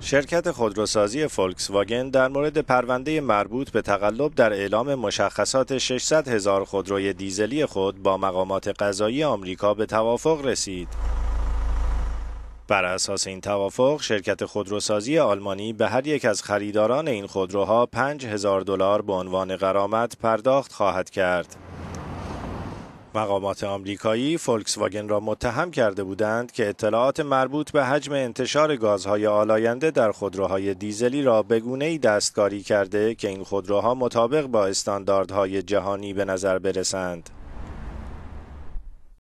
شرکت خودروسازی فولکس واگن در مورد پرونده مربوط به تقلب در اعلام مشخصات 600 هزار خودروی دیزلی خود با مقامات قضایی آمریکا به توافق رسید. بر اساس این توافق شرکت خودروسازی آلمانی به هر یک از خریداران این خودروها 5000 دلار به عنوان غرامت پرداخت خواهد کرد. مقامات آمریکایی فولکس واگن را متهم کرده بودند که اطلاعات مربوط به حجم انتشار گازهای آلاینده در خودروهای دیزلی را به گونه‌ای دستکاری کرده که این خودروها مطابق با استانداردهای جهانی به نظر برسند.